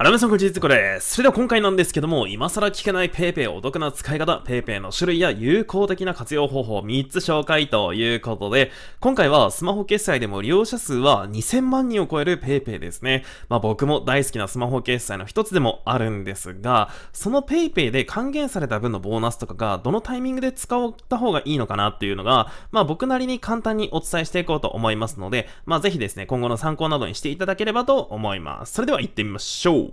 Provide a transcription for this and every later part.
あらめさん、こんにちは、こです。それでは今回なんですけども、今更聞けない PayPay お得な使い方、PayPay の種類や有効的な活用方法3つ紹介ということで、今回はスマホ決済でも利用者数は2000万人を超える PayPay ですね。まあ僕も大好きなスマホ決済の一つでもあるんですが、その PayPay で還元された分のボーナスとかがどのタイミングで使った方がいいのかなっていうのが、まあ僕なりに簡単にお伝えしていこうと思いますので、まあぜひですね、今後の参考などにしていただければと思います。それでは行ってみましょう。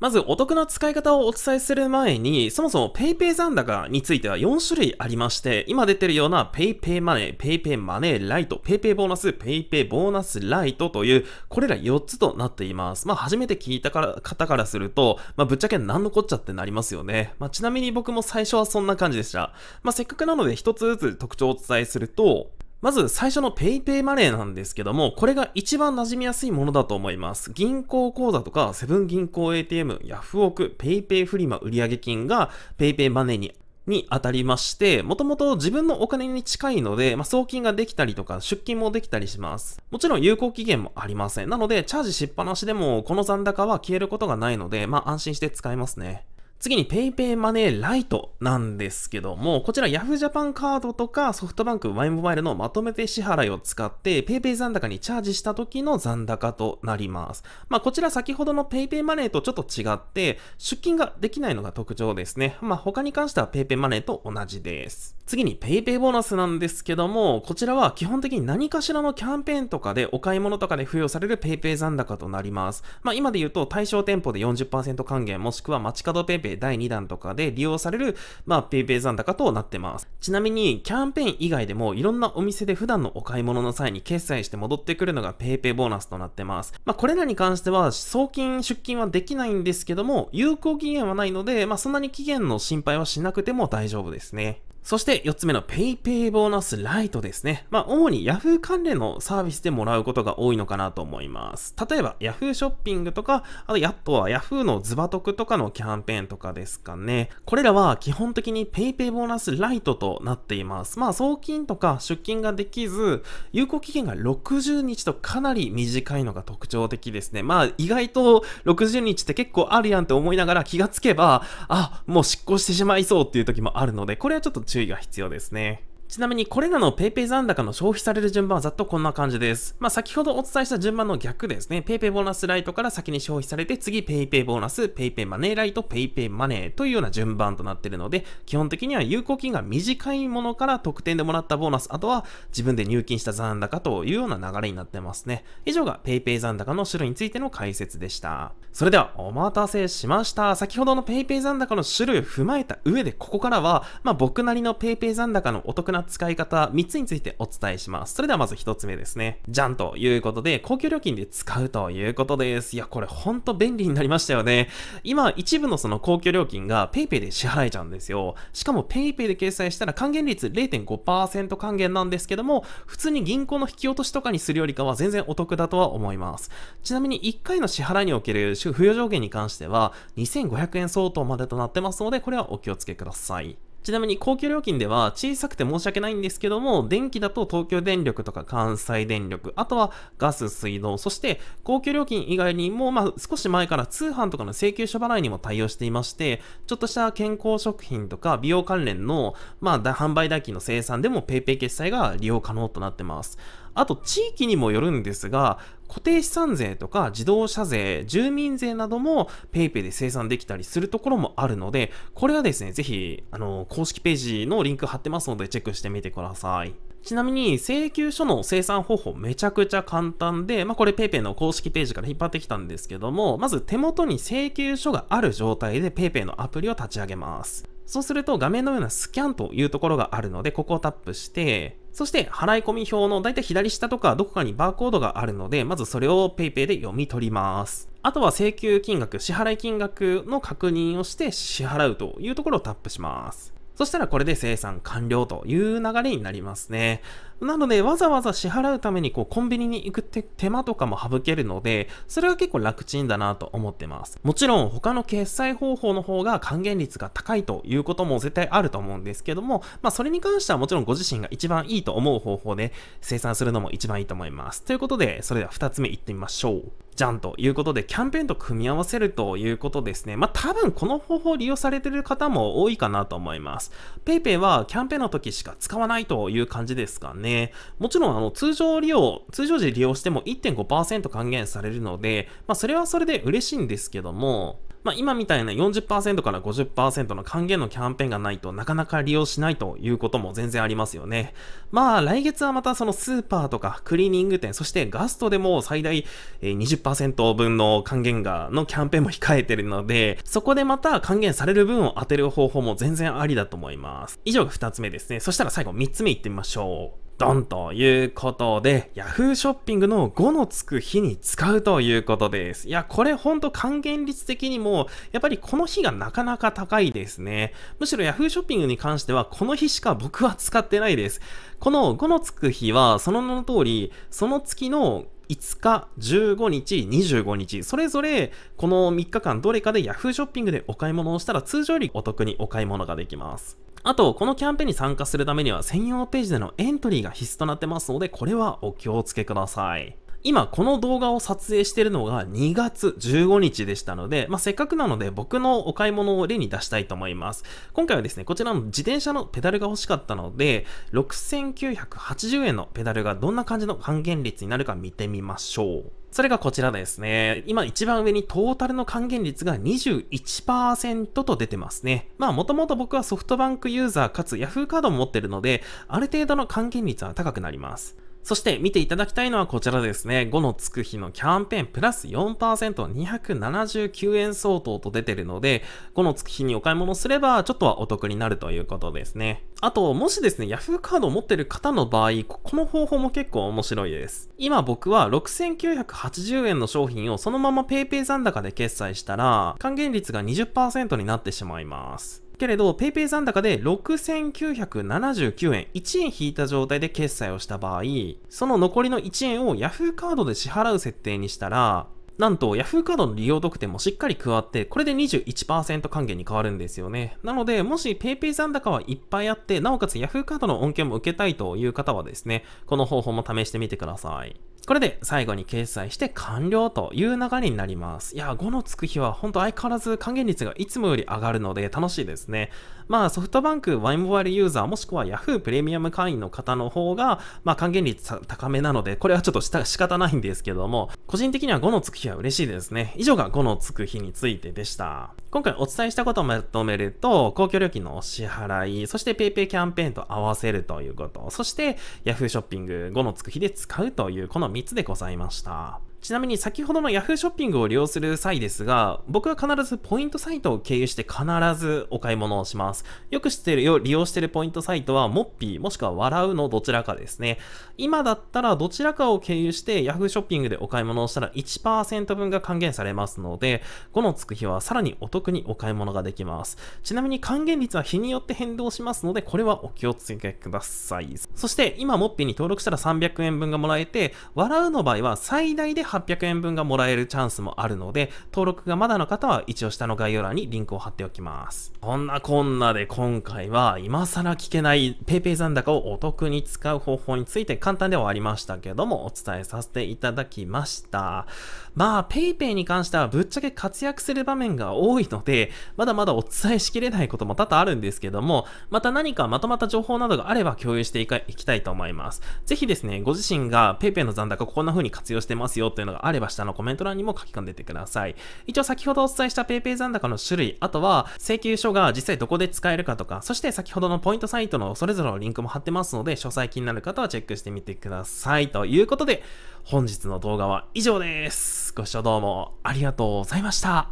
まずお得な使い方をお伝えする前に、そもそも PayPay 残高については4種類ありまして、今出てるような PayPay マネー、PayPay マネーライト、PayPay ボーナス、PayPay ボーナスライトという、これら4つとなっています。まあ初めて聞いたから方からすると、まあぶっちゃけ何のこっちゃってなりますよね。まあちなみに僕も最初はそんな感じでした。まあせっかくなので一つずつ特徴をお伝えすると、まず最初の PayPay マネーなんですけども、これが一番馴染みやすいものだと思います。銀行口座とか、セブン銀行 ATM、ヤフオク、PayPay フリマ売上金が PayPay マネーにに当たりまして、もともと自分のお金に近いので、まあ、送金ができたりとか、出金もできたりします。もちろん有効期限もありません。なので、チャージしっぱなしでも、この残高は消えることがないので、まあ、安心して使えますね。次に PayPay マネーライトなんですけども、こちら Yahoo Japan カードとかソフトバンク Y モバイルのまとめて支払いを使って PayPay 残高にチャージした時の残高となります。まあこちら先ほどの PayPay マネーとちょっと違って出金ができないのが特徴ですね。まあ他に関しては PayPay マネーと同じです。次に PayPay ボーナスなんですけども、こちらは基本的に何かしらのキャンペーンとかでお買い物とかで付与される PayPay 残高となります。まあ今で言うと対象店舗で40%還元もしくは街角 PayPay p 第2弾とかで利用される、まあ、PayPay 残高となってます。ちなみに、キャンペーン以外でも、いろんなお店で普段のお買い物の際に決済して戻ってくるのが PayPay ボーナスとなってます。まあ、これらに関しては、送金、出金はできないんですけども、有効期限はないので、まあ、そんなに期限の心配はしなくても大丈夫ですね。そして4つ目の PayPay ボーナスライトですね。まあ、主に Yahoo 関連のサービスでもらうことが多いのかなと思います。例えば Yahoo ショッピングとか、あとやっとは Yahoo のズバトクとかのキャンペーンとかですかね。これらは基本的に PayPay ボーナスライトとなっています。まあ、送金とか出金ができず、有効期限が60日とかなり短いのが特徴的ですね。まあ、意外と60日って結構あるやんって思いながら気がつけば、あ、もう執行してしまいそうっていう時もあるので、これはちょっと注意が必要ですね。ちなみにこれらの PayPay 残高の消費される順番はざっとこんな感じです。まあ、先ほどお伝えした順番の逆ですね。PayPay ボーナスライトから先に消費されて、次 PayPay ボーナス、PayPay マネーライト、PayPay マネーというような順番となっているので、基本的には有効金が短いものから特典でもらったボーナス、あとは自分で入金した残高というような流れになってますね。以上が PayPay 残高の種類についての解説でした。それではお待たせしました。先ほどの PayPay 残高の種類を踏まえた上で、ここからは、まあ、僕なりの PayPay 残高のお得なな使い方、3つについてお伝えします。それではまず1つ目ですね。じゃんということで、公共料金で使うということです。いや、これほんと便利になりましたよね。今、一部のその公共料金が PayPay で支払えちゃうんですよ。しかも PayPay で掲載したら還元率0.5%還元なんですけども、普通に銀行の引き落としとかにするよりかは全然お得だとは思います。ちなみに1回の支払いにおける付与上限に関しては、2500円相当までとなってますので、これはお気をつけください。ちなみに公共料金では小さくて申し訳ないんですけども、電気だと東京電力とか関西電力、あとはガス、水道、そして公共料金以外にも、まあ、少し前から通販とかの請求書払いにも対応していまして、ちょっとした健康食品とか美容関連の、まあ、販売代金の生産でも PayPay 決済が利用可能となってます。あと地域にもよるんですが、固定資産税とか自動車税、住民税なども PayPay で生産できたりするところもあるので、これはですね、ぜひ、あの、公式ページのリンク貼ってますのでチェックしてみてください。ちなみに請求書の生産方法めちゃくちゃ簡単で、まあ、これ PayPay の公式ページから引っ張ってきたんですけども、まず手元に請求書がある状態で PayPay のアプリを立ち上げます。そうすると画面のようなスキャンというところがあるので、ここをタップして、そして払い込み表のだいたい左下とかどこかにバーコードがあるので、まずそれを PayPay で読み取ります。あとは請求金額、支払い金額の確認をして支払うというところをタップします。そしたらこれで生産完了という流れになりますね。なので、わざわざ支払うためにこうコンビニに行くって手間とかも省けるので、それは結構楽ちんだなと思ってます。もちろん他の決済方法の方が還元率が高いということも絶対あると思うんですけども、まあそれに関してはもちろんご自身が一番いいと思う方法で生産するのも一番いいと思います。ということで、それでは2つ目いってみましょう。じゃんということで、キャンペーンと組み合わせるということですね。まあ、多分この方法を利用されてる方も多いかなと思います。PayPay はキャンペーンの時しか使わないという感じですかね。ね。もちろん、あの、通常利用、通常時利用しても1.5%還元されるので、まあ、それはそれで嬉しいんですけども、まあ、今みたいな40%から50%の還元のキャンペーンがないとなかなか利用しないということも全然ありますよね。まあ来月はまたそのスーパーとかクリーニング店、そしてガストでも最大20%分の還元がのキャンペーンも控えてるので、そこでまた還元される分を当てる方法も全然ありだと思います。以上が2つ目ですね。そしたら最後3つ目いってみましょう。ドンということで、Yahoo ショッピングの5のつく日に使うということです。いや、これほんと還元率的にも、やっぱりこの日がなかなか高いですね。むしろ Yahoo ショッピングに関しては、この日しか僕は使ってないです。この5のつく日は、その名の通り、その月の5日、15日、25日、それぞれこの3日間どれかで Yahoo ショッピングでお買い物をしたら通常よりお得にお買い物ができます。あと、このキャンペーンに参加するためには専用ページでのエントリーが必須となってますので、これはお気をつけください。今この動画を撮影しているのが2月15日でしたので、まあ、せっかくなので僕のお買い物を例に出したいと思います。今回はですね、こちらの自転車のペダルが欲しかったので、6980円のペダルがどんな感じの還元率になるか見てみましょう。それがこちらですね。今一番上にトータルの還元率が21%と出てますね。まあもともと僕はソフトバンクユーザーかつ Yahoo カードも持ってるので、ある程度の還元率は高くなります。そして見ていただきたいのはこちらですね。5のつく日のキャンペーンプラス 4%279 円相当と出てるので、5のつく日にお買い物すればちょっとはお得になるということですね。あと、もしですね、Yahoo カードを持ってる方の場合、この方法も結構面白いです。今僕は6980円の商品をそのまま PayPay 残高で決済したら、還元率が20%になってしまいます。けれど、PayPay 残高で6979円、1円引いた状態で決済をした場合、その残りの1円を Yahoo カードで支払う設定にしたら、なんと Yahoo カードの利用特典もしっかり加わって、これで21%還元に変わるんですよね。なので、もし PayPay 残高はいっぱいあって、なおかつ Yahoo カードの恩恵も受けたいという方はですね、この方法も試してみてください。これで最後に掲載して完了という流れになります。いや、5のつく日は本当相変わらず還元率がいつもより上がるので楽しいですね。まあソフトバンクワインモバイルユーザーもしくは Yahoo プレミアム会員の方の方が、まあ還元率高めなので、これはちょっとした仕方ないんですけども、個人的には5のつく日は嬉しいですね。以上が5のつく日についてでした。今回お伝えしたことをまとめると、公共料金のお支払い、そして PayPay キャンペーンと合わせるということ、そして Yahoo ショッピング5のつく日で使うというこの3つでございました。ちなみに先ほどの Yahoo ショッピングを利用する際ですが、僕は必ずポイントサイトを経由して必ずお買い物をします。よく知ってるよ、利用してるポイントサイトは、モッピーもしくは笑うのどちらかですね。今だったらどちらかを経由して Yahoo ショッピングでお買い物をしたら1%分が還元されますので、5のつく日はさらにお得にお買い物ができます。ちなみに還元率は日によって変動しますので、これはお気をつけください。そして今モッピーに登録したら300円分がもらえて、笑うの場合は最大で800円分がもらえるチャンスもあるので、登録がまだの方は一応下の概要欄にリンクを貼っておきます。こんなこんなで今回は今更聞けない PayPay 残高をお得に使う方法について簡単ではありましたけども、お伝えさせていただきました。まあ、PayPay に関してはぶっちゃけ活躍する場面が多いので、まだまだお伝えしきれないことも多々あるんですけども、また何かまとまった情報などがあれば共有していきたいと思います。ぜひですね、ご自身が PayPay の残高こんな風に活用してますよというのがあれば下のコメント欄にも書き込んでてください。一応先ほどお伝えした PayPay 残高の種類、あとは請求書が実際どこで使えるかとか、そして先ほどのポイントサイトのそれぞれのリンクも貼ってますので、詳細気になる方はチェックしてみてください。ということで、本日の動画は以上です。ご視聴どうもありがとうございました。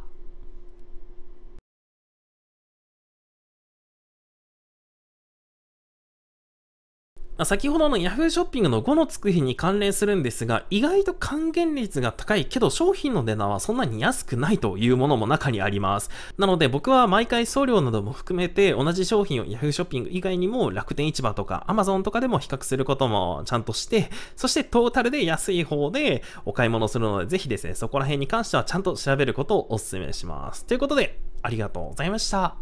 先ほどの Yahoo ショッピングの5のつく日に関連するんですが、意外と還元率が高いけど商品の値段はそんなに安くないというものも中にあります。なので僕は毎回送料なども含めて同じ商品を Yahoo ショッピング以外にも楽天市場とか Amazon とかでも比較することもちゃんとして、そしてトータルで安い方でお買い物するので、ぜひですね、そこら辺に関してはちゃんと調べることをお勧めします。ということで、ありがとうございました。